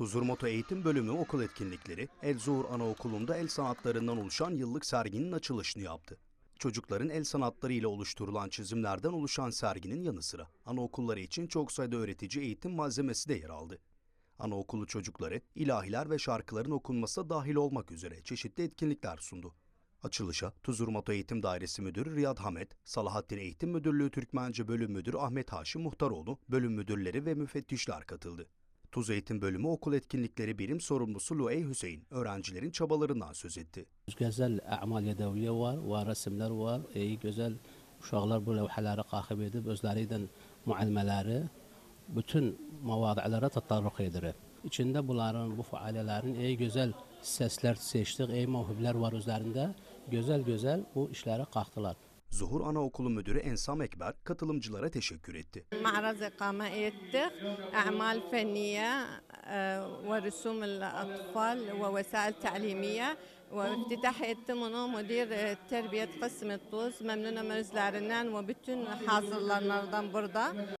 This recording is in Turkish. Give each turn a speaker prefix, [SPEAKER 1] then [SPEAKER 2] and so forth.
[SPEAKER 1] Tuzur Moto Eğitim Bölümü okul etkinlikleri El Zuhur Anaokulu'nda el sanatlarından oluşan yıllık serginin açılışını yaptı. Çocukların el sanatları ile oluşturulan çizimlerden oluşan serginin yanı sıra anaokulları için çok sayıda öğretici eğitim malzemesi de yer aldı. Anaokulu çocukları ilahiler ve şarkıların okunması dahil olmak üzere çeşitli etkinlikler sundu. Açılışa Tuzur Moto Eğitim Dairesi Müdürü Riyad Hamet, Salahattin Eğitim Müdürlüğü Türkmence Bölüm Müdürü Ahmet Haşim Muhtaroğlu, bölüm müdürleri ve müfettişler katıldı. Tuz Eğitim Bölümü Okul Etkinlikleri Birim Sorumlusu Luey Hüseyin öğrencilerin çabalarından söz etti.
[SPEAKER 2] Güzel amal yedaviye var, var resimler var. İyi güzel uşaqlar bu levhaları qahib edib özleriyle muallimeleri bütün mavadalara tatarruq edirib. İçində bunların, bu fəaliyyələrin iyi güzel sesler seçtik, iyi mövhiblər var üzerinde, güzel güzel
[SPEAKER 1] bu işlere qalxdılar. Zuhur Anaokulu Müdürü Ensam Ekber katılımcılara teşekkür etti.
[SPEAKER 3] Mağraz ikame ettik. A'mal fenniye e, ve rüsum atfal ve vesail ta'limiye وافتتاح يتم منه مدير تربية قسم الطوز ممنونة من özlerinden ve bütün hazırlanlardan burada.